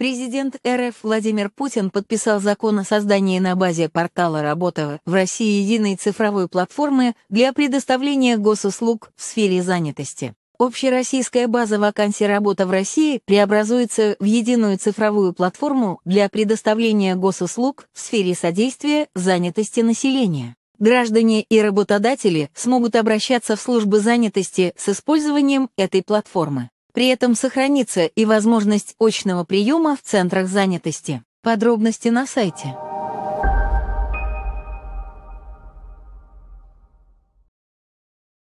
Президент РФ Владимир Путин подписал закон о создании на базе портала «Работа» в России единой цифровой платформы для предоставления госуслуг в сфере занятости. Общероссийская база вакансий работа в России преобразуется в единую цифровую платформу для предоставления госуслуг в сфере содействия занятости населения. Граждане и работодатели смогут обращаться в службы занятости с использованием этой платформы. При этом сохранится и возможность очного приема в центрах занятости. Подробности на сайте.